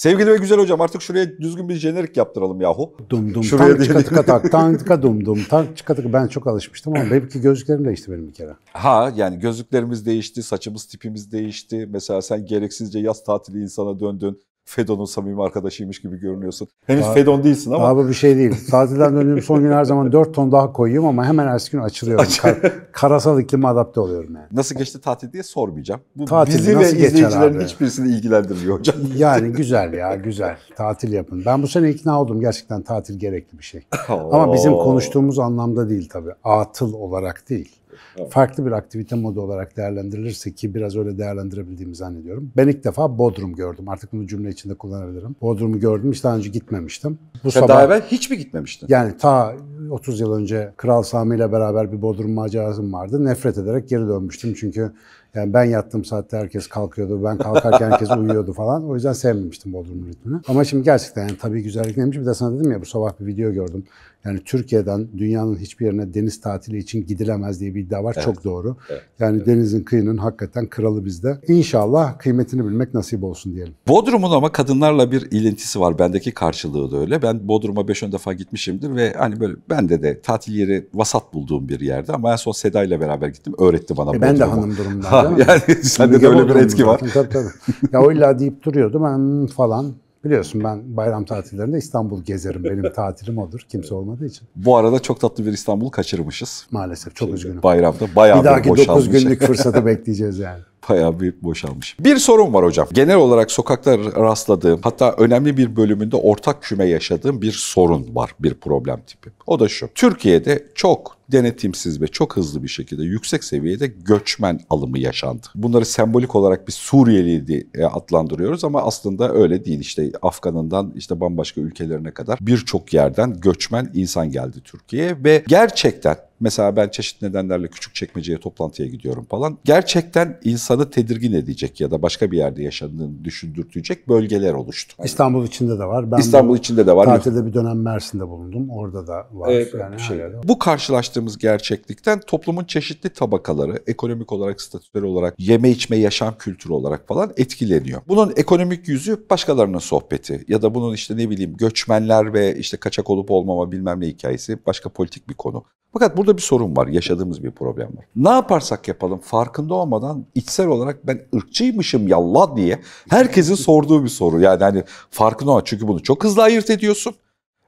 Sevgili ve güzel hocam artık şuraya düzgün bir jenerik yaptıralım yahu. Dum dum şuraya tak çıka tak tan tıka dum dum tak çıka tıka ben çok alışmıştım ama belki gözlüklerim değişti benim bir kere. Ha yani gözlüklerimiz değişti, saçımız tipimiz değişti. Mesela sen gereksizce yaz tatili insana döndün. Fedon'un samimi arkadaşıymış gibi görünüyorsun. Henüz daha, Fedon değilsin ama. Abi bir şey değil. Tatilden döndüğüm son gün her zaman 4 ton daha koyuyorum ama hemen ertesi gün açılıyorum. Aç Kar, karasal iklime adapte oluyorum yani. Nasıl geçti tatil diye sormayacağım. Bu Tatili bizi ve izleyicilerin abi? hiçbirisini ilgilendirmiyor hocam. Yani güzel ya güzel. Tatil yapın. Ben bu sene ikna oldum. Gerçekten tatil gerekli bir şey. ama bizim konuştuğumuz anlamda değil tabii. Atıl olarak değil farklı bir aktivite modu olarak değerlendirilirse ki biraz öyle değerlendirebildiğimi zannediyorum. Ben ilk defa Bodrum gördüm. Artık bunu cümle içinde kullanabilirim. Bodrum'u gördüm. Hiç daha önce gitmemiştim. Bu Sen sabah, daha evvel hiç mi gitmemiştin? Yani ta 30 yıl önce Kral Sami ile beraber bir Bodrum macerasım vardı. Nefret ederek geri dönmüştüm çünkü yani ben yattığım saatte herkes kalkıyordu. Ben kalkarken herkes uyuyordu falan. O yüzden sevmemiştim Bodrum ritmini. Ama şimdi gerçekten yani tabii güzellik neymiş. Bir de sana dedim ya bu sabah bir video gördüm. Yani Türkiye'den dünyanın hiçbir yerine deniz tatili için gidilemez diye bir iddia var. Evet. Çok doğru. Evet. Yani evet. denizin kıyının hakikaten kralı bizde. İnşallah kıymetini bilmek nasip olsun diyelim. Bodrum'un ama kadınlarla bir ilintisi var. Bendeki karşılığı da öyle. Ben Bodrum'a 5-10 defa gitmişimdir ve hani böyle bende de tatil yeri vasat bulduğum bir yerde ama en son Seda ile beraber gittim. Öğretti bana e Bodrum'u. Ben de hanım durumlarda. Ha, yani sende de öyle bir etki var. Tabii tabii. Ya o illa deyip duruyordu ben falan Biliyorsun ben bayram tatillerinde İstanbul gezerim. Benim tatilim odur. Kimse olmadığı için. Bu arada çok tatlı bir İstanbul kaçırmışız. Maalesef çok Şimdi üzgünüm. Bayramda bayağı bir dahaki 9 günlük fırsatı bekleyeceğiz yani. Bayağı bir boşalmış. Bir sorun var hocam. Genel olarak sokakta rastladığım hatta önemli bir bölümünde ortak küme yaşadığım bir sorun var. Bir problem tipi. O da şu. Türkiye'de çok denetimsiz ve çok hızlı bir şekilde yüksek seviyede göçmen alımı yaşandı. Bunları sembolik olarak bir Suriyeli diye adlandırıyoruz ama aslında öyle değil. İşte Afgan'ından işte bambaşka ülkelerine kadar birçok yerden göçmen insan geldi Türkiye'ye ve gerçekten Mesela ben çeşitli nedenlerle küçük çekmeceye toplantıya gidiyorum falan. Gerçekten insanı tedirgin edecek ya da başka bir yerde yaşadığını düşündürtecek bölgeler oluştu. İstanbul içinde de var. Ben İstanbul içinde de var. Tatilde bir dönem Mersin'de bulundum. Orada da var. Evet, yani şey. Bu karşılaştırma ulaştığımız gerçeklikten toplumun çeşitli tabakaları ekonomik olarak, statüsel olarak, yeme içme, yaşam kültürü olarak falan etkileniyor. Bunun ekonomik yüzü başkalarının sohbeti ya da bunun işte ne bileyim göçmenler ve işte kaçak olup olmama bilmem ne hikayesi başka politik bir konu. Fakat burada bir sorun var, yaşadığımız bir problem var. Ne yaparsak yapalım farkında olmadan içsel olarak ben ırkçıymışım yallah diye herkesin sorduğu bir soru. Yani hani farkına ol çünkü bunu çok hızlı ayırt ediyorsun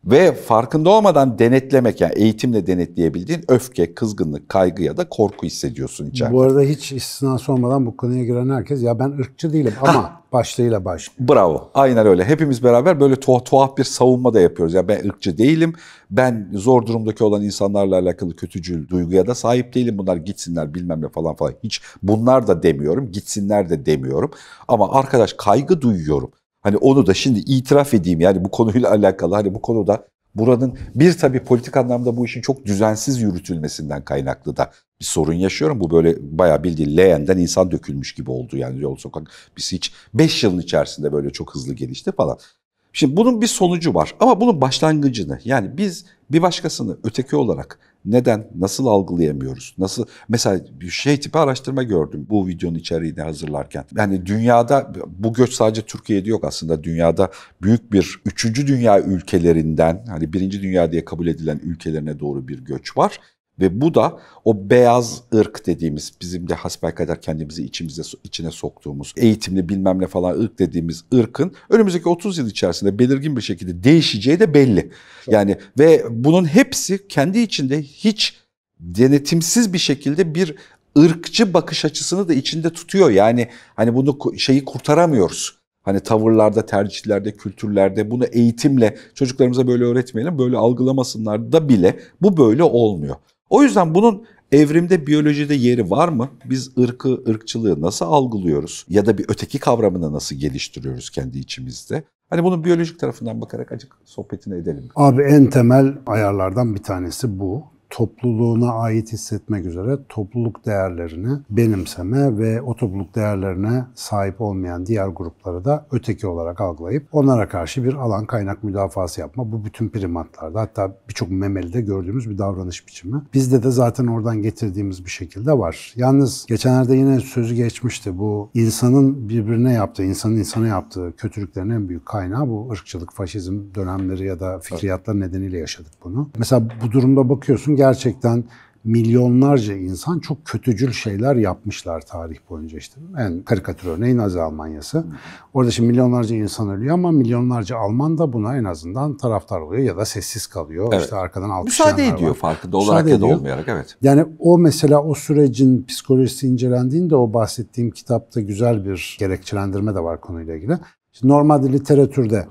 ve farkında olmadan denetlemek yani eğitimle denetleyebildiğin öfke, kızgınlık, kaygı ya da korku hissediyorsun içeride. Bu arada hiç istisna sormadan bu konuya giren herkes ya ben ırkçı değilim ama başlığıyla baş. Bravo. Aynen öyle. Hepimiz beraber böyle tuhaf, tuhaf bir savunma da yapıyoruz. Ya ben ırkçı değilim. Ben zor durumdaki olan insanlarla alakalı kötücül duyguya da sahip değilim. Bunlar gitsinler bilmem ne falan falan. Hiç bunlar da demiyorum. Gitsinler de demiyorum. Ama arkadaş kaygı duyuyorum. Hani onu da şimdi itiraf edeyim yani bu konuyla alakalı hani bu konuda buranın bir tabii politik anlamda bu işin çok düzensiz yürütülmesinden kaynaklı da bir sorun yaşıyorum. Bu böyle bayağı bildiğin leğenden insan dökülmüş gibi oldu yani yol sokak. Biz hiç 5 yılın içerisinde böyle çok hızlı gelişti falan. Şimdi bunun bir sonucu var ama bunun başlangıcını yani biz bir başkasını öteki olarak neden? Nasıl algılayamıyoruz? Nasıl? Mesela bir şey tipi araştırma gördüm bu videonun içeriğini hazırlarken. Yani dünyada bu göç sadece Türkiye'de yok aslında. Dünyada büyük bir üçüncü dünya ülkelerinden hani birinci dünya diye kabul edilen ülkelerine doğru bir göç var. Ve bu da o beyaz ırk dediğimiz bizim de hasbelkader kendimizi içimize içine soktuğumuz eğitimli bilmem ne falan ırk dediğimiz ırkın önümüzdeki 30 yıl içerisinde belirgin bir şekilde değişeceği de belli. Yani ve bunun hepsi kendi içinde hiç denetimsiz bir şekilde bir ırkçı bakış açısını da içinde tutuyor. Yani hani bunu şeyi kurtaramıyoruz. Hani tavırlarda, tercihlerde, kültürlerde bunu eğitimle çocuklarımıza böyle öğretmeyelim, böyle algılamasınlar da bile bu böyle olmuyor. O yüzden bunun Evrimde biyolojide yeri var mı? Biz ırkı, ırkçılığı nasıl algılıyoruz? Ya da bir öteki kavramını nasıl geliştiriyoruz kendi içimizde? Hani bunun biyolojik tarafından bakarak acık sohbetini edelim. Abi en temel ayarlardan bir tanesi bu topluluğuna ait hissetmek üzere topluluk değerlerini benimseme ve o topluluk değerlerine sahip olmayan diğer grupları da öteki olarak algılayıp onlara karşı bir alan kaynak müdafası yapma. Bu bütün primatlarda hatta birçok memelide gördüğümüz bir davranış biçimi. Bizde de zaten oradan getirdiğimiz bir şekilde var. Yalnız geçenlerde yine sözü geçmişti. Bu insanın birbirine yaptığı, insanın insana yaptığı kötülüklerin en büyük kaynağı bu ırkçılık, faşizm dönemleri ya da fikriyatlar nedeniyle yaşadık bunu. Mesela bu durumda bakıyorsun gerçekten milyonlarca insan çok kötücül şeyler yapmışlar tarih boyunca işte. En yani karikatür örneği Nazi Almanyası. Orada şimdi milyonlarca insan ölüyor ama milyonlarca Alman da buna en azından taraftar oluyor ya da sessiz kalıyor. Evet. İşte arkadan alkışlayanlar Müsaade ediyor var. farkında olarak Müsaade ya da ediyor. olmayarak evet. Yani o mesela o sürecin psikolojisi incelendiğinde o bahsettiğim kitapta güzel bir gerekçelendirme de var konuyla ilgili. Şimdi normalde literatürde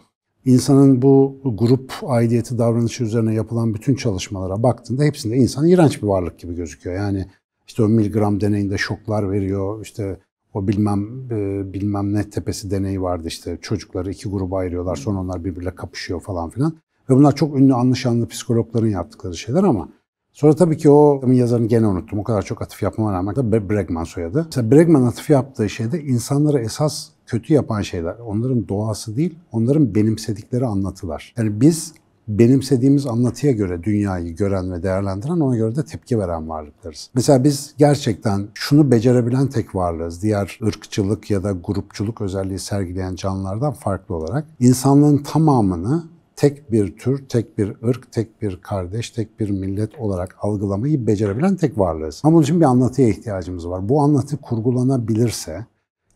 İnsanın bu grup aidiyeti davranışı üzerine yapılan bütün çalışmalara baktığında hepsinde insan iğrenç bir varlık gibi gözüküyor. Yani işte o miligram deneyinde şoklar veriyor, işte o bilmem e, bilmem ne tepesi deneyi vardı işte çocukları iki gruba ayırıyorlar sonra onlar birbirle kapışıyor falan filan. Ve bunlar çok ünlü anlaşanlı psikologların yaptıkları şeyler ama sonra tabii ki o yazarını gene unuttum. O kadar çok atıf yapmama rağmen de Bregman soyadı. Mesela Bregman atıf yaptığı şeyde insanlara esas kötü yapan şeyler onların doğası değil, onların benimsedikleri anlatılar. Yani biz benimsediğimiz anlatıya göre dünyayı gören ve değerlendiren ona göre de tepki veren varlıklarız. Mesela biz gerçekten şunu becerebilen tek varlığız. Diğer ırkçılık ya da grupçuluk özelliği sergileyen canlılardan farklı olarak insanlığın tamamını tek bir tür, tek bir ırk, tek bir kardeş, tek bir millet olarak algılamayı becerebilen tek varlığız. Ama bunun için bir anlatıya ihtiyacımız var. Bu anlatı kurgulanabilirse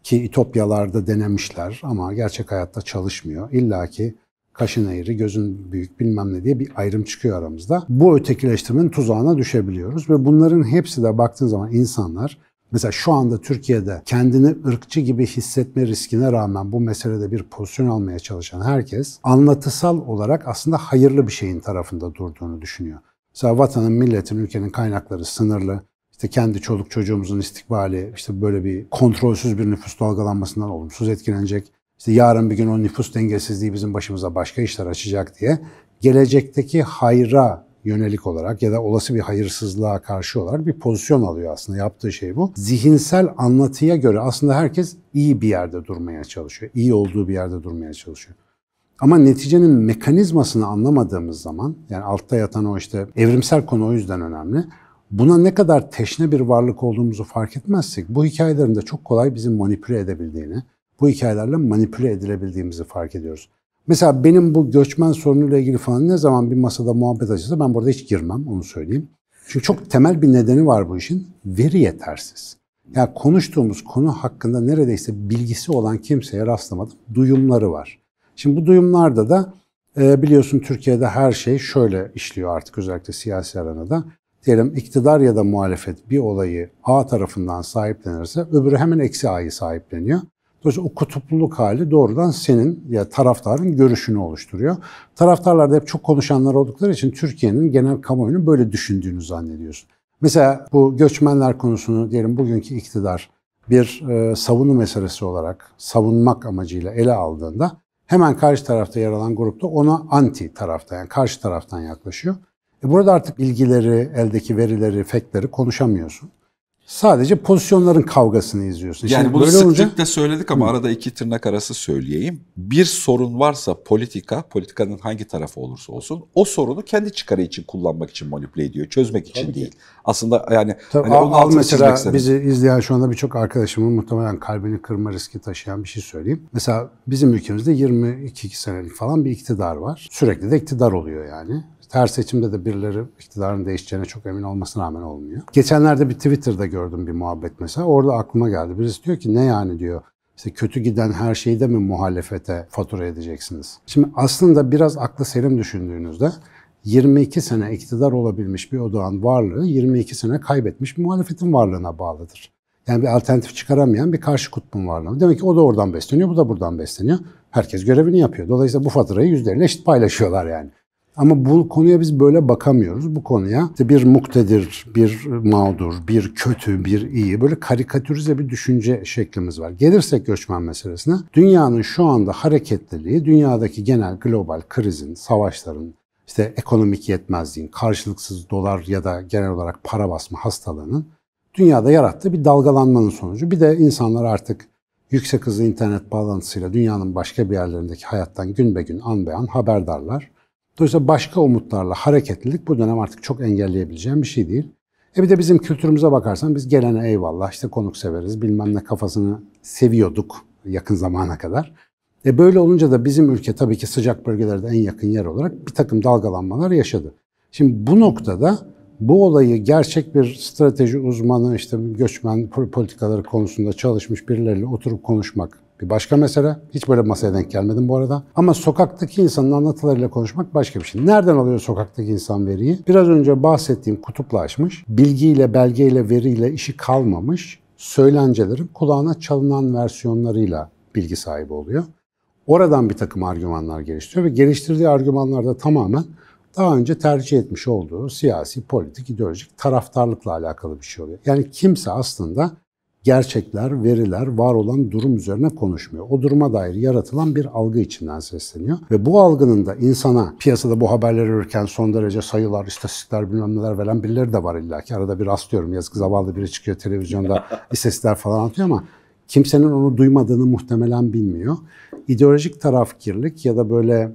ki İtopyalarda denemişler ama gerçek hayatta çalışmıyor. İlla ki kaşın eğri, gözün büyük bilmem ne diye bir ayrım çıkıyor aramızda. Bu ötekileştirmenin tuzağına düşebiliyoruz ve bunların hepsi de baktığın zaman insanlar mesela şu anda Türkiye'de kendini ırkçı gibi hissetme riskine rağmen bu meselede bir pozisyon almaya çalışan herkes anlatısal olarak aslında hayırlı bir şeyin tarafında durduğunu düşünüyor. Mesela vatanın, milletin, ülkenin kaynakları sınırlı işte kendi çoluk çocuğumuzun istikbali işte böyle bir kontrolsüz bir nüfus dalgalanmasından olumsuz etkilenecek. İşte yarın bir gün o nüfus dengesizliği bizim başımıza başka işler açacak diye gelecekteki hayra yönelik olarak ya da olası bir hayırsızlığa karşı olarak bir pozisyon alıyor aslında yaptığı şey bu. Zihinsel anlatıya göre aslında herkes iyi bir yerde durmaya çalışıyor. İyi olduğu bir yerde durmaya çalışıyor. Ama neticenin mekanizmasını anlamadığımız zaman yani altta yatan o işte evrimsel konu o yüzden önemli buna ne kadar teşne bir varlık olduğumuzu fark etmezsek bu hikayelerin de çok kolay bizi manipüle edebildiğini, bu hikayelerle manipüle edilebildiğimizi fark ediyoruz. Mesela benim bu göçmen sorunuyla ilgili falan ne zaman bir masada muhabbet açılsa ben burada hiç girmem onu söyleyeyim. Çünkü çok temel bir nedeni var bu işin. Veri yetersiz. Yani konuştuğumuz konu hakkında neredeyse bilgisi olan kimseye rastlamadım. Duyumları var. Şimdi bu duyumlarda da e, biliyorsun Türkiye'de her şey şöyle işliyor artık özellikle siyasi arenada diyelim iktidar ya da muhalefet bir olayı A tarafından sahiplenirse öbürü hemen eksi A'yı sahipleniyor. Dolayısıyla o kutupluluk hali doğrudan senin ya taraftarın görüşünü oluşturuyor. Taraftarlar da hep çok konuşanlar oldukları için Türkiye'nin genel kamuoyunun böyle düşündüğünü zannediyorsun. Mesela bu göçmenler konusunu diyelim bugünkü iktidar bir e, savunu meselesi olarak savunmak amacıyla ele aldığında hemen karşı tarafta yer alan grupta ona anti tarafta yani karşı taraftan yaklaşıyor. E burada artık bilgileri, eldeki verileri, fekleri konuşamıyorsun. Sadece pozisyonların kavgasını izliyorsun. Yani Şimdi bunu sıklıkla olunca... söyledik ama Hı. arada iki tırnak arası söyleyeyim. Bir sorun varsa politika, politikanın hangi tarafı olursa olsun o sorunu kendi çıkarı için kullanmak için manipüle ediyor. Çözmek için Tabii değil. Ki. Aslında yani Tabii hani al, al mesela bizi izleyen şu anda birçok arkadaşımın muhtemelen kalbini kırma riski taşıyan bir şey söyleyeyim. Mesela bizim ülkemizde 22 senelik falan bir iktidar var. Sürekli de iktidar oluyor yani. Her seçimde de birileri iktidarın değişeceğine çok emin olmasına rağmen olmuyor. Geçenlerde bir Twitter'da gördüm bir muhabbet mesela. Orada aklıma geldi. Birisi diyor ki ne yani diyor. İşte kötü giden her şeyi de mi muhalefete fatura edeceksiniz? Şimdi aslında biraz aklı selim düşündüğünüzde 22 sene iktidar olabilmiş bir odağın varlığı 22 sene kaybetmiş bir muhalefetin varlığına bağlıdır. Yani bir alternatif çıkaramayan bir karşı kutbun varlığı. Demek ki o da oradan besleniyor, bu da buradan besleniyor. Herkes görevini yapıyor. Dolayısıyla bu faturayı yüzlerine eşit paylaşıyorlar yani. Ama bu konuya biz böyle bakamıyoruz. Bu konuya işte bir muktedir, bir mağdur, bir kötü, bir iyi böyle karikatürize bir düşünce şeklimiz var. Gelirsek göçmen meselesine, dünyanın şu anda hareketliliği, dünyadaki genel global krizin, savaşların, işte ekonomik yetmezliğin, karşılıksız dolar ya da genel olarak para basma hastalığının dünyada yarattığı bir dalgalanmanın sonucu. Bir de insanlar artık yüksek hızlı internet bağlantısıyla dünyanın başka bir yerlerindeki hayattan gün be gün, an be an haberdarlar. Dolayısıyla başka umutlarla hareketlilik bu dönem artık çok engelleyebileceğim bir şey değil. E bir de bizim kültürümüze bakarsan biz gelene eyvallah işte konuk severiz bilmem ne kafasını seviyorduk yakın zamana kadar. E böyle olunca da bizim ülke tabii ki sıcak bölgelerde en yakın yer olarak bir takım dalgalanmalar yaşadı. Şimdi bu noktada bu olayı gerçek bir strateji uzmanı işte göçmen politikaları konusunda çalışmış birileriyle oturup konuşmak, bir başka mesele. Hiç böyle masaya denk gelmedim bu arada. Ama sokaktaki insanın anlatılarıyla konuşmak başka bir şey. Nereden alıyor sokaktaki insan veriyi? Biraz önce bahsettiğim kutuplaşmış, bilgiyle, belgeyle, veriyle işi kalmamış söylencelerin kulağına çalınan versiyonlarıyla bilgi sahibi oluyor. Oradan bir takım argümanlar geliştiriyor ve geliştirdiği argümanlar da tamamen daha önce tercih etmiş olduğu siyasi, politik, ideolojik taraftarlıkla alakalı bir şey oluyor. Yani kimse aslında gerçekler, veriler, var olan durum üzerine konuşmuyor. O duruma dair yaratılan bir algı içinden sesleniyor. Ve bu algının da insana piyasada bu haberleri verirken son derece sayılar, istatistikler bilmem neler veren birileri de var illa ki. Arada bir rastlıyorum yazık zavallı biri çıkıyor televizyonda istatistikler falan atıyor ama kimsenin onu duymadığını muhtemelen bilmiyor. İdeolojik tarafkirlik ya da böyle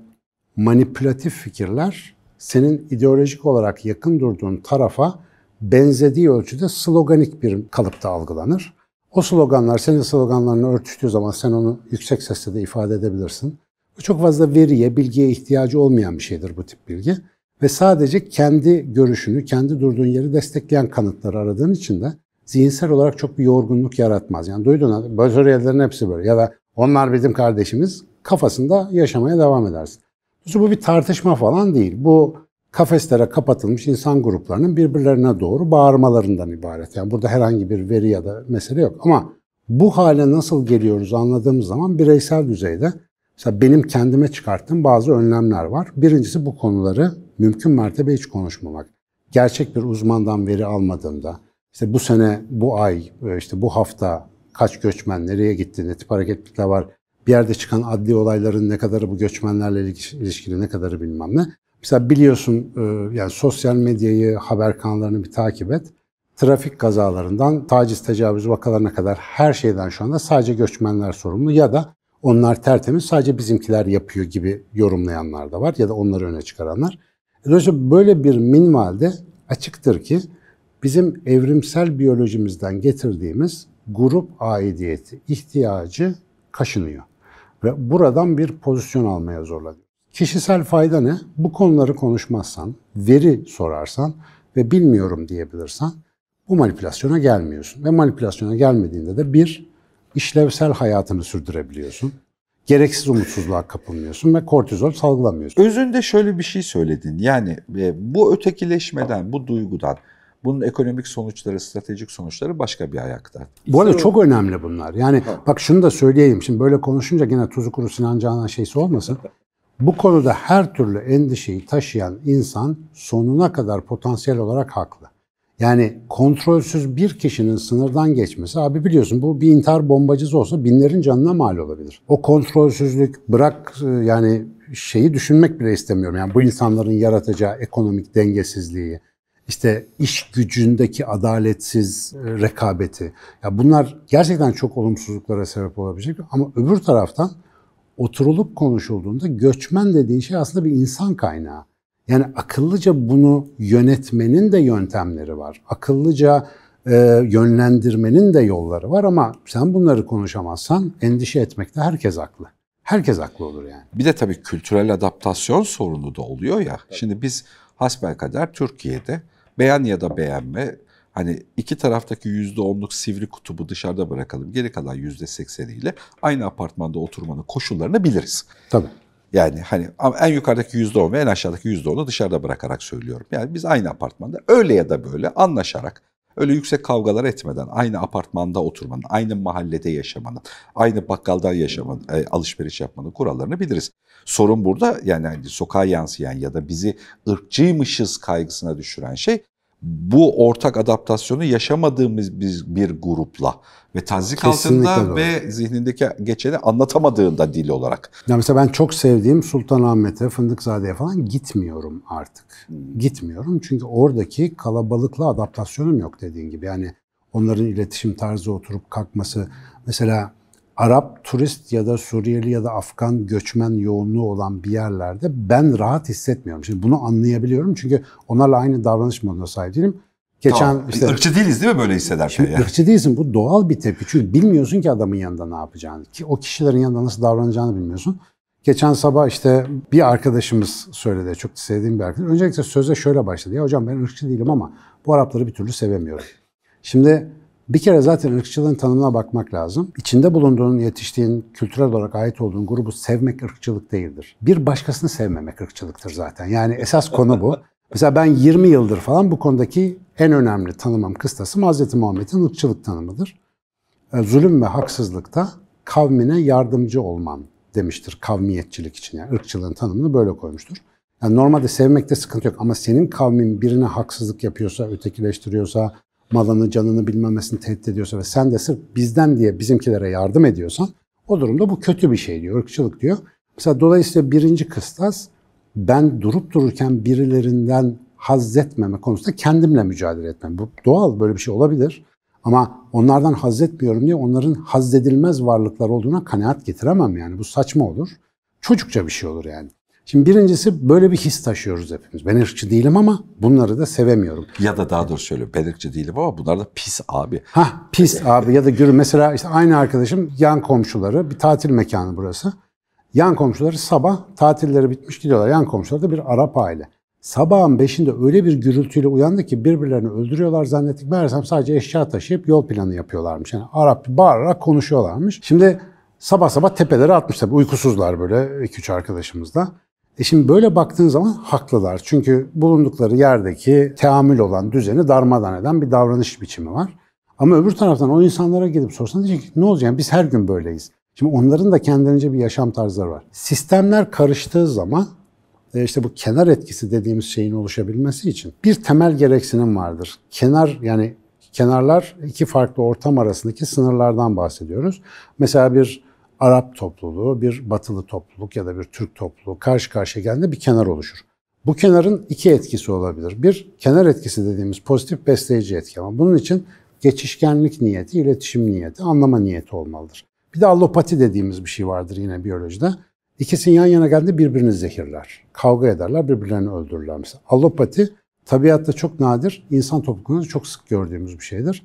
manipülatif fikirler senin ideolojik olarak yakın durduğun tarafa benzediği ölçüde sloganik bir kalıpta algılanır. O sloganlar senin sloganlarını örtüştüğü zaman sen onu yüksek sesle de ifade edebilirsin. Bu Çok fazla veriye, bilgiye ihtiyacı olmayan bir şeydir bu tip bilgi. Ve sadece kendi görüşünü, kendi durduğun yeri destekleyen kanıtları aradığın için de zihinsel olarak çok bir yorgunluk yaratmaz. Yani duydun, Bajoryelilerin hepsi böyle ya da onlar bizim kardeşimiz kafasında yaşamaya devam edersin. Bu bir tartışma falan değil. Bu kafeslere kapatılmış insan gruplarının birbirlerine doğru bağırmalarından ibaret. Yani burada herhangi bir veri ya da mesele yok. Ama bu hale nasıl geliyoruz anladığımız zaman bireysel düzeyde mesela benim kendime çıkarttığım bazı önlemler var. Birincisi bu konuları mümkün mertebe hiç konuşmamak. Gerçek bir uzmandan veri almadığımda, işte bu sene, bu ay, e, işte bu hafta kaç göçmen nereye gitti, ne tip hareketlikler var, bir yerde çıkan adli olayların ne kadarı bu göçmenlerle ilişkili, ne kadarı bilmem ne. Mesela biliyorsun e, yani sosyal medyayı, haber kanallarını bir takip et. Trafik kazalarından taciz, tecavüz vakalarına kadar her şeyden şu anda sadece göçmenler sorumlu ya da onlar tertemiz sadece bizimkiler yapıyor gibi yorumlayanlar da var ya da onları öne çıkaranlar. E, dolayısıyla böyle bir minvalde açıktır ki bizim evrimsel biyolojimizden getirdiğimiz grup aidiyeti, ihtiyacı kaşınıyor. Ve buradan bir pozisyon almaya zorlanıyor. Kişisel fayda ne? Bu konuları konuşmazsan, veri sorarsan ve bilmiyorum diyebilirsen bu manipülasyona gelmiyorsun. Ve manipülasyona gelmediğinde de bir, işlevsel hayatını sürdürebiliyorsun. Gereksiz umutsuzluğa kapılmıyorsun ve kortizol salgılamıyorsun. Özünde şöyle bir şey söyledin. Yani e, bu ötekileşmeden, bu duygudan, bunun ekonomik sonuçları, stratejik sonuçları başka bir ayakta. bu arada çok önemli bunlar. Yani bak şunu da söyleyeyim. Şimdi böyle konuşunca yine tuzu kuru Sinan Canan şeysi olmasın. Bu konuda her türlü endişeyi taşıyan insan sonuna kadar potansiyel olarak haklı. Yani kontrolsüz bir kişinin sınırdan geçmesi, abi biliyorsun bu bir intihar bombacısı olsa binlerin canına mal olabilir. O kontrolsüzlük bırak e, yani şeyi düşünmek bile istemiyorum. Yani bu insanların yaratacağı ekonomik dengesizliği, işte iş gücündeki adaletsiz e, rekabeti. Ya bunlar gerçekten çok olumsuzluklara sebep olabilecek ama öbür taraftan oturulup konuşulduğunda göçmen dediğin şey aslında bir insan kaynağı. Yani akıllıca bunu yönetmenin de yöntemleri var. Akıllıca e, yönlendirmenin de yolları var ama sen bunları konuşamazsan endişe etmekte herkes haklı. Herkes haklı olur yani. Bir de tabii kültürel adaptasyon sorunu da oluyor ya. Şimdi biz hasbelkader Türkiye'de beğen ya da beğenme Hani iki taraftaki yüzde onluk sivri kutubu dışarıda bırakalım. Geri kalan yüzde sekseniyle aynı apartmanda oturmanın koşullarını biliriz. Tabii. Yani hani en yukarıdaki yüzde on ve en aşağıdaki yüzde onu dışarıda bırakarak söylüyorum. Yani biz aynı apartmanda öyle ya da böyle anlaşarak öyle yüksek kavgalar etmeden aynı apartmanda oturmanın, aynı mahallede yaşamanın, aynı bakkaldan yaşamanın, e, alışveriş yapmanın kurallarını biliriz. Sorun burada yani hani sokağa yansıyan ya da bizi ırkçıymışız kaygısına düşüren şey bu ortak adaptasyonu yaşamadığımız biz bir grupla ve tazik Kesinlikle altında doğru. ve zihnindeki geçeni anlatamadığında dil olarak. Ya mesela ben çok sevdiğim Sultanahmet'e, Fındıkzade'ye falan gitmiyorum artık. Hmm. Gitmiyorum çünkü oradaki kalabalıkla adaptasyonum yok dediğin gibi. Yani onların iletişim tarzı oturup kalkması. Mesela Arap turist ya da Suriyeli ya da Afgan göçmen yoğunluğu olan bir yerlerde ben rahat hissetmiyorum. Şimdi bunu anlayabiliyorum çünkü onlarla aynı davranış moduna sahip değilim. Geçen tamam. işte ırkçı değiliz değil mi böyle hissederken? Şimdi yani? ırkçı değilsin. Bu doğal bir tepki. Çünkü bilmiyorsun ki adamın yanında ne yapacağını. Ki o kişilerin yanında nasıl davranacağını bilmiyorsun. Geçen sabah işte bir arkadaşımız söyledi. Çok sevdiğim bir arkadaş. Öncelikle söze şöyle başladı. Ya hocam ben ırkçı değilim ama bu Arapları bir türlü sevemiyorum. Şimdi bir kere zaten ırkçılığın tanımına bakmak lazım. İçinde bulunduğun, yetiştiğin, kültürel olarak ait olduğun grubu sevmek ırkçılık değildir. Bir başkasını sevmemek ırkçılıktır zaten. Yani esas konu bu. Mesela ben 20 yıldır falan bu konudaki en önemli tanımam kıstasım Hz. Muhammed'in ırkçılık tanımıdır. E, zulüm ve haksızlıkta kavmine yardımcı olman demiştir kavmiyetçilik için. Yani ırkçılığın tanımını böyle koymuştur. Yani normalde sevmekte sıkıntı yok ama senin kavmin birine haksızlık yapıyorsa, ötekileştiriyorsa, malını, canını bilmemesini tehdit ediyorsa ve sen de sırf bizden diye bizimkilere yardım ediyorsan o durumda bu kötü bir şey diyor, ırkçılık diyor. Mesela dolayısıyla birinci kıstas ben durup dururken birilerinden haz etmeme konusunda kendimle mücadele etmem. Bu doğal böyle bir şey olabilir. Ama onlardan haz etmiyorum diye onların haz edilmez varlıklar olduğuna kanaat getiremem yani. Bu saçma olur. Çocukça bir şey olur yani. Şimdi birincisi böyle bir his taşıyoruz hepimiz. Ben ırkçı değilim ama bunları da sevemiyorum. Ya da daha doğrusu şöyle ben ırkçı değilim ama bunlar da pis abi. Ha pis abi ya da gürü. Mesela işte aynı arkadaşım yan komşuları bir tatil mekanı burası. Yan komşuları sabah tatilleri bitmiş gidiyorlar. Yan komşuları da bir Arap aile. Sabahın beşinde öyle bir gürültüyle uyandı ki birbirlerini öldürüyorlar zannettik. Meğersem sadece eşya taşıyıp yol planı yapıyorlarmış. Yani Arap bağırarak konuşuyorlarmış. Şimdi sabah sabah tepeleri atmış tabii uykusuzlar böyle 2-3 arkadaşımızla. E şimdi böyle baktığın zaman haklılar. Çünkü bulundukları yerdeki teamül olan düzeni darmadan eden bir davranış biçimi var. Ama öbür taraftan o insanlara gidip sorsan diyecek ki ne olacak yani biz her gün böyleyiz. Şimdi onların da kendilerince bir yaşam tarzları var. Sistemler karıştığı zaman e, işte bu kenar etkisi dediğimiz şeyin oluşabilmesi için bir temel gereksinim vardır. Kenar yani kenarlar iki farklı ortam arasındaki sınırlardan bahsediyoruz. Mesela bir Arap topluluğu, bir Batılı topluluk ya da bir Türk topluluğu karşı karşıya geldiğinde bir kenar oluşur. Bu kenarın iki etkisi olabilir. Bir, kenar etkisi dediğimiz pozitif besleyici etki ama bunun için geçişkenlik niyeti, iletişim niyeti, anlama niyeti olmalıdır. Bir de allopati dediğimiz bir şey vardır yine biyolojide. İkisi yan yana geldi, birbirini zehirler, kavga ederler, birbirlerini öldürürler. Mesela allopati tabiatta çok nadir, insan toplumunda çok sık gördüğümüz bir şeydir.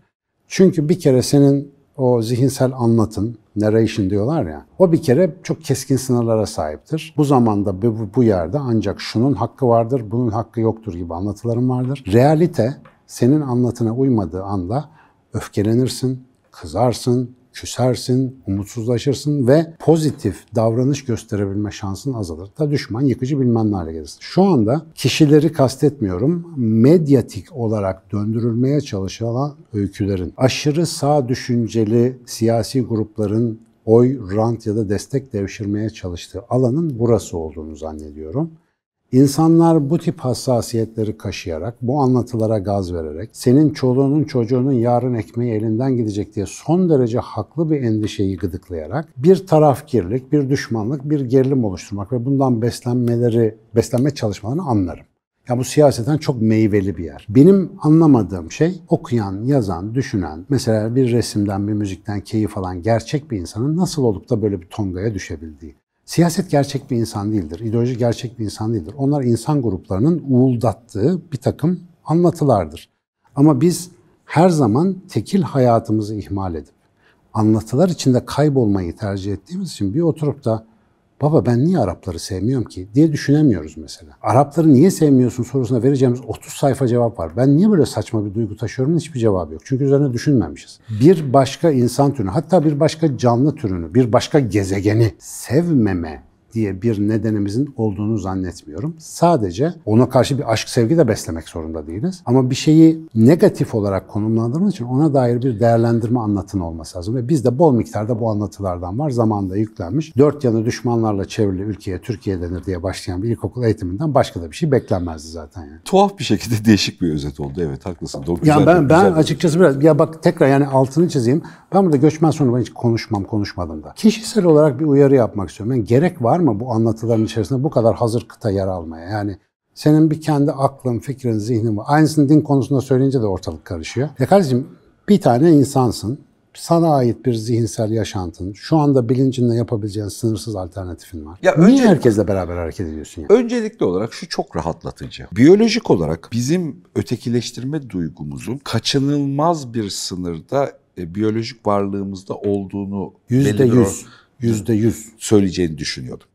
Çünkü bir kere senin o zihinsel anlatın, narration diyorlar ya. O bir kere çok keskin sınırlara sahiptir. Bu zamanda bu, bu yerde ancak şunun hakkı vardır, bunun hakkı yoktur gibi anlatılarım vardır. Realite senin anlatına uymadığı anda öfkelenirsin, kızarsın, küsersin, umutsuzlaşırsın ve pozitif davranış gösterebilme şansın azalır. Da düşman yıkıcı bilmem ne hale gelirsin. Şu anda kişileri kastetmiyorum. Medyatik olarak döndürülmeye çalışılan öykülerin, aşırı sağ düşünceli siyasi grupların oy, rant ya da destek devşirmeye çalıştığı alanın burası olduğunu zannediyorum. İnsanlar bu tip hassasiyetleri kaşıyarak, bu anlatılara gaz vererek, senin çoluğunun çocuğunun yarın ekmeği elinden gidecek diye son derece haklı bir endişeyi gıdıklayarak bir tarafkirlik, bir düşmanlık, bir gerilim oluşturmak ve bundan beslenmeleri, beslenme çalışmalarını anlarım. Ya bu siyaseten çok meyveli bir yer. Benim anlamadığım şey okuyan, yazan, düşünen, mesela bir resimden, bir müzikten keyif alan gerçek bir insanın nasıl olup da böyle bir tongaya düşebildiği. Siyaset gerçek bir insan değildir. İdeoloji gerçek bir insan değildir. Onlar insan gruplarının uğuldattığı bir takım anlatılardır. Ama biz her zaman tekil hayatımızı ihmal edip anlatılar içinde kaybolmayı tercih ettiğimiz için bir oturup da Baba ben niye Arapları sevmiyorum ki diye düşünemiyoruz mesela. Arapları niye sevmiyorsun sorusuna vereceğimiz 30 sayfa cevap var. Ben niye böyle saçma bir duygu taşıyorum hiçbir cevabı yok. Çünkü üzerine düşünmemişiz. Bir başka insan türünü hatta bir başka canlı türünü, bir başka gezegeni sevmeme diye bir nedenimizin olduğunu zannetmiyorum. Sadece ona karşı bir aşk sevgi de beslemek zorunda değiliz. Ama bir şeyi negatif olarak konumlandırmak için ona dair bir değerlendirme anlatın olması lazım. Ve bizde bol miktarda bu anlatılardan var. Zamanında yüklenmiş. Dört yanı düşmanlarla çevrili ülkeye Türkiye denir diye başlayan bir ilkokul eğitiminden başka da bir şey beklenmezdi zaten yani. Tuhaf bir şekilde değişik bir özet oldu. Evet haklısın. Doğru, güzel, yani ben, güzel ben açıkçası biraz ya bak tekrar yani altını çizeyim. Ben burada göçmen sonra ben hiç konuşmam konuşmadım da. Kişisel olarak bir uyarı yapmak istiyorum. yani gerek var mı mı bu anlatıların içerisinde bu kadar hazır kıta yer almaya? Yani senin bir kendi aklın, fikrin, zihnin var. Aynısını din konusunda söyleyince de ortalık karışıyor. Ya kardeşim bir tane insansın. Sana ait bir zihinsel yaşantın, şu anda bilincinle yapabileceğin sınırsız alternatifin var. Ya Niye herkesle beraber hareket ediyorsun Yani? Öncelikli olarak şu çok rahatlatıcı. Biyolojik olarak bizim ötekileştirme duygumuzun kaçınılmaz bir sınırda e, biyolojik varlığımızda olduğunu %100 yüzde yüz söyleyeceğini düşünüyordum.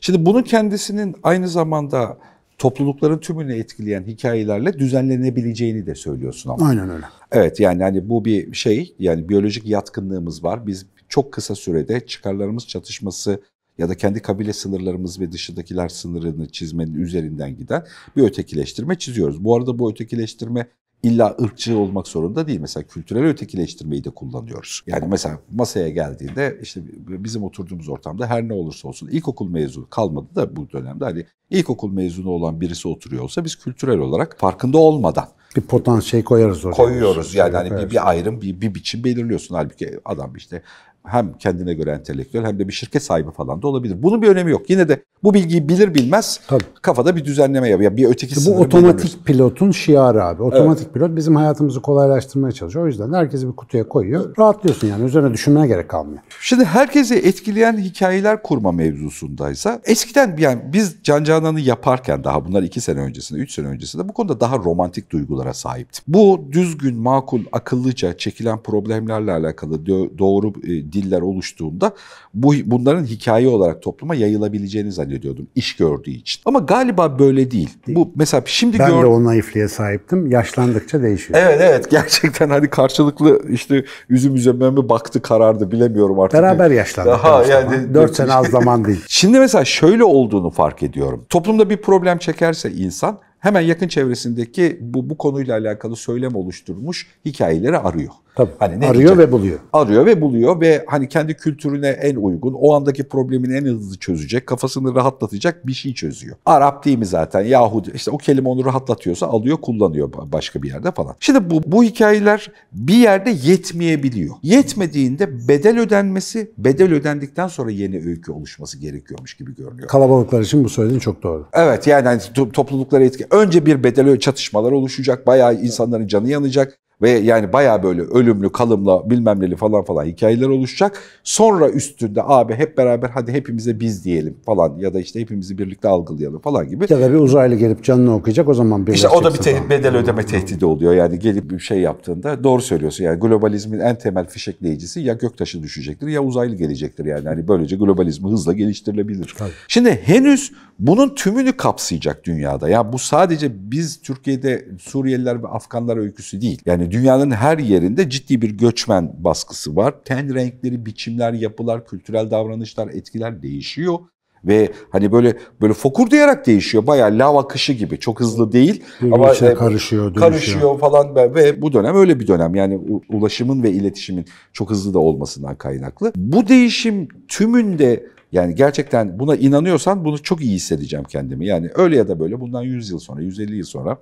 Şimdi bunun kendisinin aynı zamanda toplulukların tümünü etkileyen hikayelerle düzenlenebileceğini de söylüyorsun ama. Aynen öyle. Evet yani hani bu bir şey yani biyolojik yatkınlığımız var. Biz çok kısa sürede çıkarlarımız çatışması ya da kendi kabile sınırlarımız ve dışındakiler sınırını çizmenin üzerinden giden bir ötekileştirme çiziyoruz. Bu arada bu ötekileştirme İlla ırkçı olmak zorunda değil. Mesela kültürel ötekileştirmeyi de kullanıyoruz. Yani mesela masaya geldiğinde işte bizim oturduğumuz ortamda her ne olursa olsun ilkokul mezunu kalmadı da bu dönemde hani ilkokul mezunu olan birisi oturuyor olsa biz kültürel olarak farkında olmadan bir potansiyel koyarız oraya. Koyuyoruz yani hani bir, bir ayrım, bir, bir biçim belirliyorsun. Halbuki adam işte hem kendine göre entelektüel hem de bir şirket sahibi falan da olabilir. Bunun bir önemi yok. Yine de bu bilgiyi bilir bilmez Tabii. kafada bir düzenleme yapıyor. Bir öteki Bu otomatik pilotun şiarı abi. Otomatik evet. pilot bizim hayatımızı kolaylaştırmaya çalışıyor. O yüzden herkesi bir kutuya koyuyor. Rahatlıyorsun yani. Üzerine düşünmeye gerek kalmıyor. Şimdi herkesi etkileyen hikayeler kurma mevzusundaysa eskiden yani biz Can Canan'ı yaparken daha bunlar iki sene öncesinde, üç sene öncesinde bu konuda daha romantik duygulara sahipti. Bu düzgün, makul, akıllıca çekilen problemlerle alakalı doğru e, diller oluştuğunda bu bunların hikaye olarak topluma yayılabileceğini zannediyordum iş gördüğü için. Ama galiba böyle değil. Bu mesela şimdi ben gör... de o naifliğe sahiptim. Yaşlandıkça değişiyor. Evet evet gerçekten hani karşılıklı işte üzüm üzerime mi baktı karardı bilemiyorum artık. Beraber yaşlandık. Daha yani 4 sene az zaman değil. Şimdi mesela şöyle olduğunu fark ediyorum. Toplumda bir problem çekerse insan hemen yakın çevresindeki bu, bu konuyla alakalı söylem oluşturmuş hikayeleri arıyor. Tabii. Hani ne arıyor diyeceğim? ve buluyor. Arıyor ve buluyor ve hani kendi kültürüne en uygun, o andaki problemini en hızlı çözecek, kafasını rahatlatacak bir şey çözüyor. Arap değil mi zaten? Yahudi işte o kelime onu rahatlatıyorsa alıyor, kullanıyor başka bir yerde falan. Şimdi bu bu hikayeler bir yerde yetmeyebiliyor. Yetmediğinde bedel ödenmesi, bedel ödendikten sonra yeni öykü oluşması gerekiyormuş gibi görünüyor. Kalabalıklar için bu söylediğin çok doğru. Evet yani hani topluluklara etki. Önce bir bedel çatışmalar oluşacak, bayağı insanların canı yanacak. Ve yani baya böyle ölümlü, kalımla, bilmem neli falan falan hikayeler oluşacak. Sonra üstünde abi hep beraber hadi hepimize biz diyelim falan ya da işte hepimizi birlikte algılayalım falan gibi. Ya da bir uzaylı gelip canını okuyacak o zaman birleşecek. İşte o da bir tehdit, bedel ödeme tehdidi oluyor. Yani gelip bir şey yaptığında doğru söylüyorsun. Yani globalizmin en temel fişekleyicisi ya göktaşı düşecektir ya uzaylı gelecektir yani. Hani böylece globalizmi hızla geliştirilebilir. Tabii. Şimdi henüz bunun tümünü kapsayacak dünyada. Ya bu sadece biz Türkiye'de Suriyeliler ve Afganlar öyküsü değil. Yani dünyanın her yerinde ciddi bir göçmen baskısı var. Ten renkleri, biçimler, yapılar, kültürel davranışlar, etkiler değişiyor. Ve hani böyle böyle fokur diyerek değişiyor. Bayağı lava kışı gibi. Çok hızlı değil. Bir ama şey e, karışıyor, dönüşüyor. karışıyor falan ve bu dönem öyle bir dönem. Yani ulaşımın ve iletişimin çok hızlı da olmasından kaynaklı. Bu değişim tümünde yani gerçekten buna inanıyorsan bunu çok iyi hissedeceğim kendimi. Yani öyle ya da böyle bundan 100 yıl sonra, 150 yıl sonra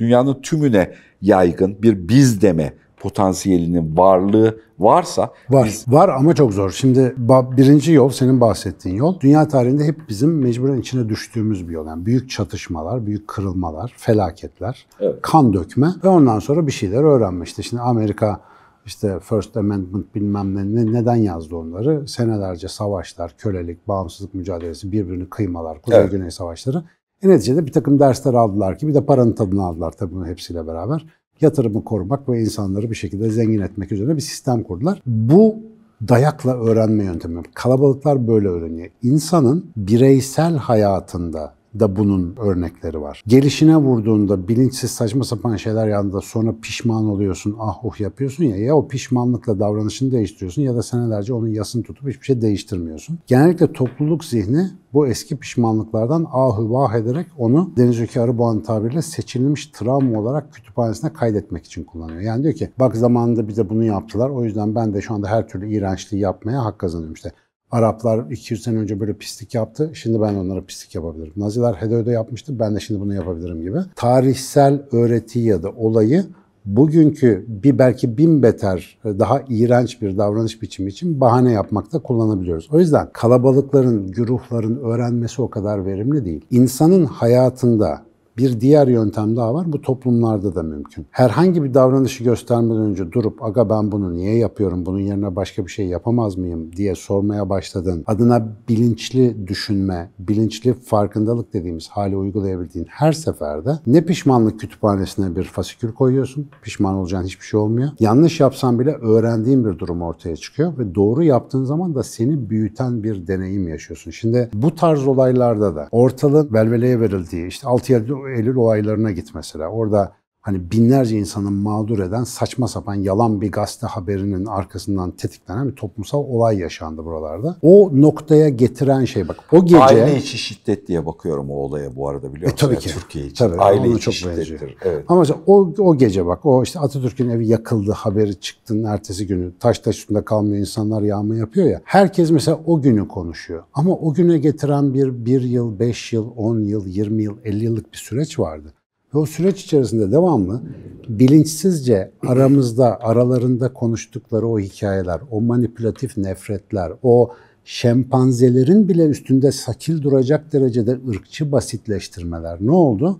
dünyanın tümüne yaygın bir biz deme potansiyelinin varlığı varsa... Var, biz... var ama çok zor. Şimdi birinci yol, senin bahsettiğin yol, dünya tarihinde hep bizim mecburen içine düştüğümüz bir yol. Yani büyük çatışmalar, büyük kırılmalar, felaketler, evet. kan dökme ve ondan sonra bir şeyler öğrenme. şimdi Amerika işte First Amendment bilmem ne, neden yazdı onları? Senelerce savaşlar, kölelik, bağımsızlık mücadelesi, birbirini kıymalar, Kuzey-Güney savaşları e neticede bir takım dersler aldılar ki bir de paranın tadını aldılar tabii bunun hepsiyle beraber. Yatırımı korumak ve insanları bir şekilde zengin etmek üzerine bir sistem kurdular. Bu dayakla öğrenme yöntemi. Kalabalıklar böyle öğreniyor. İnsanın bireysel hayatında da bunun örnekleri var. Gelişine vurduğunda bilinçsiz saçma sapan şeyler yanında sonra pişman oluyorsun, ah oh yapıyorsun ya ya o pişmanlıkla davranışını değiştiriyorsun ya da senelerce onun yasını tutup hiçbir şey değiştirmiyorsun. Genellikle topluluk zihni bu eski pişmanlıklardan ahı vah ederek onu Deniz Öke Arıboğan tabirle seçilmiş travma olarak kütüphanesine kaydetmek için kullanıyor. Yani diyor ki bak zamanında bize bunu yaptılar o yüzden ben de şu anda her türlü iğrençliği yapmaya hak kazanıyorum işte. Araplar 200 sene önce böyle pislik yaptı. Şimdi ben onlara pislik yapabilirim. Naziler HDÖ'de yapmıştı. Ben de şimdi bunu yapabilirim gibi. Tarihsel öğreti ya da olayı bugünkü bir belki bin beter daha iğrenç bir davranış biçimi için bahane yapmakta kullanabiliyoruz. O yüzden kalabalıkların, güruhların öğrenmesi o kadar verimli değil. İnsanın hayatında bir diğer yöntem daha var. Bu toplumlarda da mümkün. Herhangi bir davranışı göstermeden önce durup aga ben bunu niye yapıyorum? Bunun yerine başka bir şey yapamaz mıyım diye sormaya başladın. Adına bilinçli düşünme, bilinçli farkındalık dediğimiz hali uygulayabildiğin her seferde ne pişmanlık kütüphanesine bir fasikül koyuyorsun. Pişman olacağın hiçbir şey olmuyor. Yanlış yapsan bile öğrendiğin bir durum ortaya çıkıyor ve doğru yaptığın zaman da seni büyüten bir deneyim yaşıyorsun. Şimdi bu tarz olaylarda da ortalığın velveleye verildiği işte 6 yıl Eylül olaylarına git mesela. Orada hani binlerce insanın mağdur eden saçma sapan yalan bir gazete haberinin arkasından tetiklenen bir toplumsal olay yaşandı buralarda. O noktaya getiren şey bak o gece... Aile içi şiddet diye bakıyorum o olaya bu arada biliyor e, musun? E, tabii ki. Yani Türkiye için. Tabii, Aile içi çok şiddettir. Evet. Ama işte o, o gece bak o işte Atatürk'ün evi yakıldı haberi çıktın ertesi günü taş taş üstünde kalmıyor insanlar yağma yapıyor ya. Herkes mesela o günü konuşuyor. Ama o güne getiren bir bir yıl, beş yıl, on yıl, yirmi yıl, elli yıllık bir süreç vardı. Ve o süreç içerisinde devamlı bilinçsizce aramızda, aralarında konuştukları o hikayeler, o manipülatif nefretler, o şempanzelerin bile üstünde sakil duracak derecede ırkçı basitleştirmeler ne oldu?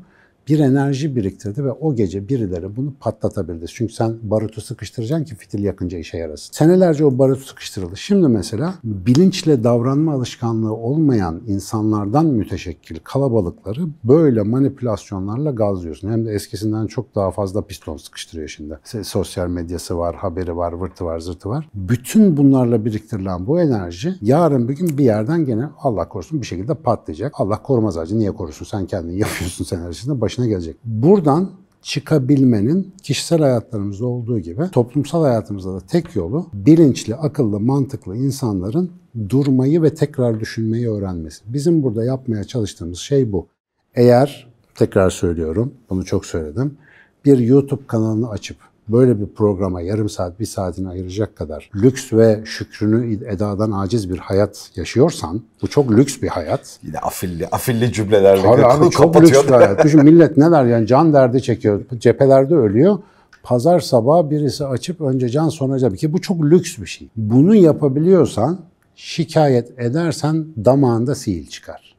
bir enerji biriktirdi ve o gece birileri bunu patlatabildi. Çünkü sen barutu sıkıştıracaksın ki fitil yakınca işe yarasın. Senelerce o barut sıkıştırıldı. Şimdi mesela bilinçle davranma alışkanlığı olmayan insanlardan müteşekkil kalabalıkları böyle manipülasyonlarla gazlıyorsun. Hem de eskisinden çok daha fazla piston sıkıştırıyor şimdi. Sosyal medyası var, haberi var, vırtı var, zırtı var. Bütün bunlarla biriktirilen bu enerji yarın bir gün bir yerden gene Allah korusun bir şekilde patlayacak. Allah korumaz acı. Niye korusun? Sen kendini yapıyorsun sen her şeyden. Baş başına gelecek. Buradan çıkabilmenin kişisel hayatlarımızda olduğu gibi toplumsal hayatımızda da tek yolu bilinçli, akıllı, mantıklı insanların durmayı ve tekrar düşünmeyi öğrenmesi. Bizim burada yapmaya çalıştığımız şey bu. Eğer tekrar söylüyorum, bunu çok söyledim. Bir YouTube kanalını açıp böyle bir programa yarım saat, bir saatini ayıracak kadar lüks ve şükrünü edadan aciz bir hayat yaşıyorsan, bu çok lüks bir hayat. Yine afilli, afilli cümlelerle Tabii abi, çok lüks bir hayat. Düşün millet ne der yani can derdi çekiyor, cephelerde ölüyor. Pazar sabahı birisi açıp önce can sonra cep ki bu çok lüks bir şey. Bunu yapabiliyorsan şikayet edersen damağında sihir çıkar.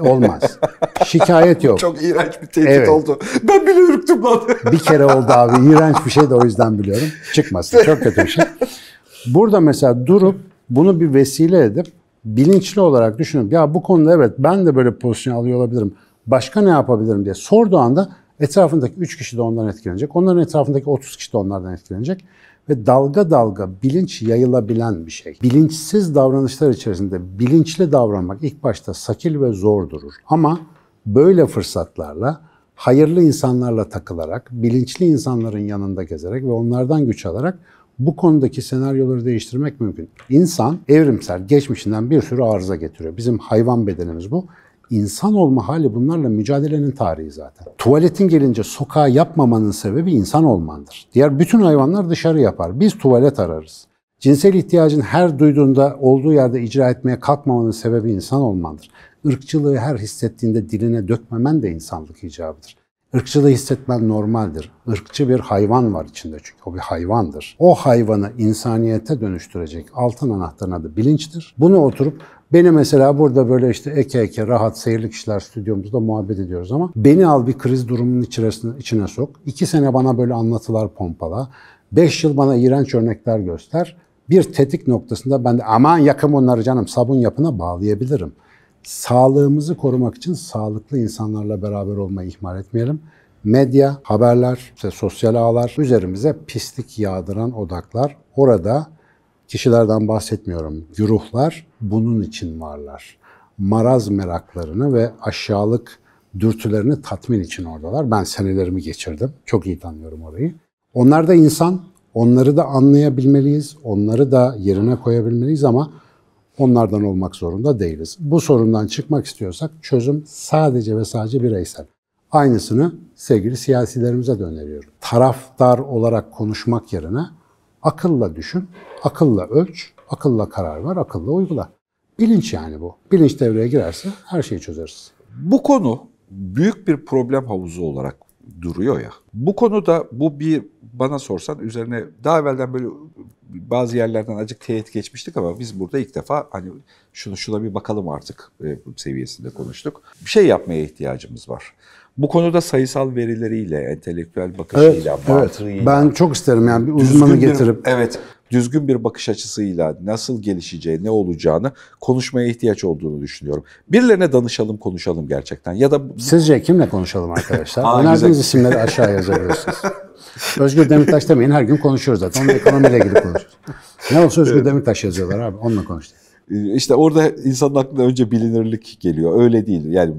Olmaz. Şikayet yok. Çok iğrenç bir tehdit evet. oldu. Ben bile ürktüm lan. bir kere oldu abi. İğrenç bir şey de o yüzden biliyorum. Çıkmasın. Çok kötü bir şey. Burada mesela durup bunu bir vesile edip bilinçli olarak düşünüp ya bu konuda evet ben de böyle pozisyon alıyor olabilirim. Başka ne yapabilirim diye sorduğu anda etrafındaki 3 kişi de ondan etkilenecek. Onların etrafındaki 30 kişi de onlardan etkilenecek ve dalga dalga bilinç yayılabilen bir şey. Bilinçsiz davranışlar içerisinde bilinçli davranmak ilk başta sakil ve zor durur. Ama böyle fırsatlarla hayırlı insanlarla takılarak, bilinçli insanların yanında gezerek ve onlardan güç alarak bu konudaki senaryoları değiştirmek mümkün. İnsan evrimsel geçmişinden bir sürü arıza getiriyor. Bizim hayvan bedenimiz bu insan olma hali bunlarla mücadelenin tarihi zaten. Tuvaletin gelince sokağa yapmamanın sebebi insan olmandır. Diğer bütün hayvanlar dışarı yapar. Biz tuvalet ararız. Cinsel ihtiyacın her duyduğunda olduğu yerde icra etmeye kalkmamanın sebebi insan olmandır. Irkçılığı her hissettiğinde diline dökmemen de insanlık icabıdır. Irkçılığı hissetmen normaldir. Irkçı bir hayvan var içinde çünkü o bir hayvandır. O hayvanı insaniyete dönüştürecek altın anahtarın adı bilinçtir. Bunu oturup Beni mesela burada böyle işte eke eke rahat seyirlik işler stüdyomuzda muhabbet ediyoruz ama beni al bir kriz durumunun içerisine, içine sok. İki sene bana böyle anlatılar pompala. Beş yıl bana iğrenç örnekler göster. Bir tetik noktasında ben de aman yakın onları canım sabun yapına bağlayabilirim. Sağlığımızı korumak için sağlıklı insanlarla beraber olmayı ihmal etmeyelim. Medya, haberler, işte sosyal ağlar üzerimize pislik yağdıran odaklar. Orada Kişilerden bahsetmiyorum. Güruhlar bunun için varlar. Maraz meraklarını ve aşağılık dürtülerini tatmin için oradalar. Ben senelerimi geçirdim. Çok iyi tanıyorum orayı. Onlar da insan. Onları da anlayabilmeliyiz. Onları da yerine koyabilmeliyiz ama onlardan olmak zorunda değiliz. Bu sorundan çıkmak istiyorsak çözüm sadece ve sadece bireysel. Aynısını sevgili siyasilerimize de öneriyorum. Taraftar olarak konuşmak yerine Akılla düşün, akılla ölç, akılla karar ver, akılla uygula. Bilinç yani bu. Bilinç devreye girerse her şeyi çözeriz. Bu konu büyük bir problem havuzu olarak duruyor ya. Bu konuda bu bir bana sorsan üzerine daha evvelden böyle bazı yerlerden acık teyit geçmiştik ama biz burada ilk defa hani şunu şuna bir bakalım artık e, seviyesinde konuştuk. Bir şey yapmaya ihtiyacımız var. Bu konuda sayısal verileriyle, entelektüel bakışıyla, evet, Evet. Ben çok isterim yani bir uzmanı bir, getirip... Evet, düzgün bir bakış açısıyla nasıl gelişeceği, ne olacağını konuşmaya ihtiyaç olduğunu düşünüyorum. Birilerine danışalım, konuşalım gerçekten. Ya da Sizce kimle konuşalım arkadaşlar? Önerdiğiniz isimleri aşağıya yazabilirsiniz. Özgür Demirtaş demeyin, her gün konuşuyoruz zaten. onun ekonomiyle ilgili konuşuyoruz. Ne olsa Özgür Demirtaş yazıyorlar abi, onunla konuştuk. İşte orada insanın aklına önce bilinirlik geliyor. Öyle değil. Yani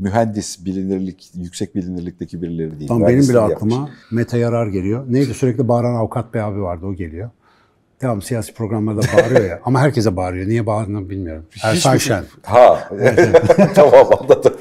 mühendis bilinirlik, yüksek bilinirlikteki birileri değil. Tam benim bile aklıma yapmış. Mete Yarar geliyor. Neydi sürekli bağıran avukat bey abi vardı o geliyor. Tamam siyasi programlarda bağırıyor ya ama herkese bağırıyor. Niye bağırdığını bilmiyorum. Ersan Şen. Ha. tamam anladım.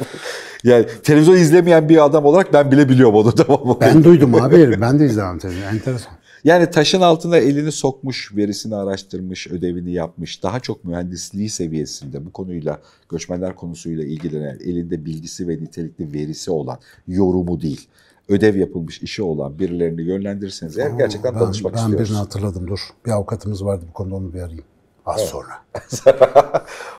Yani televizyon izlemeyen bir adam olarak ben bile biliyorum onu tamam Ben duydum abi. Ben de izlemem televizyon. Enteresan. Yani taşın altına elini sokmuş, verisini araştırmış, ödevini yapmış, daha çok mühendisliği seviyesinde bu konuyla, göçmenler konusuyla ilgilenen, elinde bilgisi ve nitelikli verisi olan, yorumu değil, ödev yapılmış işi olan birilerini yönlendirirseniz eğer gerçekten ben, danışmak ben Ben birini hatırladım dur. Bir avukatımız vardı bu konuda onu bir arayayım. Az evet. sonra.